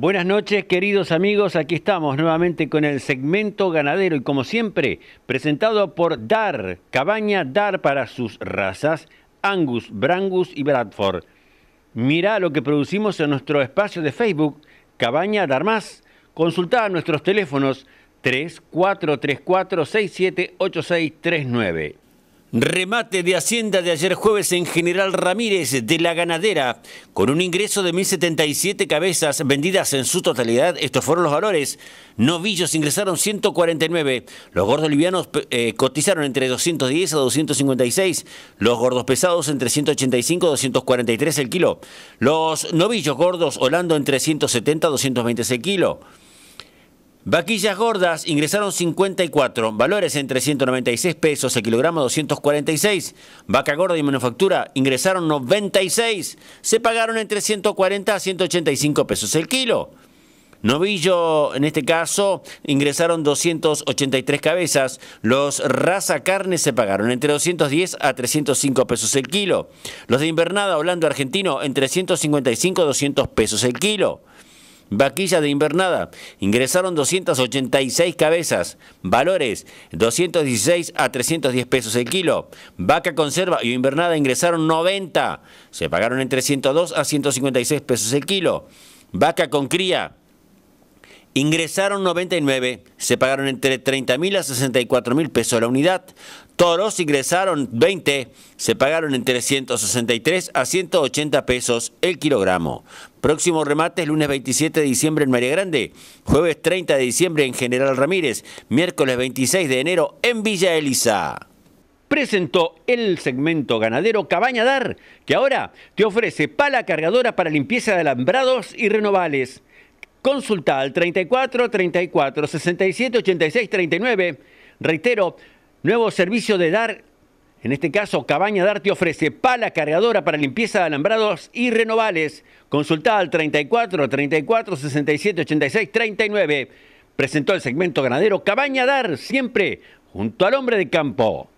Buenas noches, queridos amigos. Aquí estamos nuevamente con el segmento ganadero y como siempre, presentado por DAR, Cabaña DAR para sus razas, Angus, Brangus y Bradford. Mira lo que producimos en nuestro espacio de Facebook, Cabaña DAR Más. a nuestros teléfonos 3434 678639. Remate de Hacienda de ayer jueves en General Ramírez de la ganadera, con un ingreso de 1.077 cabezas vendidas en su totalidad. Estos fueron los valores. Novillos ingresaron 149. Los gordos livianos eh, cotizaron entre 210 a 256. Los gordos pesados entre 185 a 243 el kilo. Los novillos gordos holando entre 170 a 226 el kilo. Vaquillas gordas ingresaron 54, valores entre 196 pesos el kilogramo 246. Vaca gorda y manufactura ingresaron 96, se pagaron entre 140 a 185 pesos el kilo. Novillo, en este caso, ingresaron 283 cabezas. Los raza carne se pagaron entre 210 a 305 pesos el kilo. Los de invernada, hablando argentino, entre 155 a 200 pesos el kilo. Vaquillas de invernada, ingresaron 286 cabezas, valores 216 a 310 pesos el kilo. Vaca conserva y invernada ingresaron 90, se pagaron entre 102 a 156 pesos el kilo. Vaca con cría, Ingresaron 99, se pagaron entre 30.000 a 64 mil pesos la unidad. Toros ingresaron 20, se pagaron entre 163 a 180 pesos el kilogramo. Próximo remate es lunes 27 de diciembre en María Grande, jueves 30 de diciembre en General Ramírez, miércoles 26 de enero en Villa Elisa presentó el segmento ganadero Cabañadar que ahora te ofrece pala cargadora para limpieza de alambrados y renovales Consulta al 34 34 67 86 39. Reitero, nuevo servicio de DAR, en este caso Cabaña DAR te ofrece pala cargadora para limpieza de alambrados y renovales. Consulta al 34 34 67 86 39. Presentó el segmento ganadero Cabaña DAR, siempre junto al hombre de campo.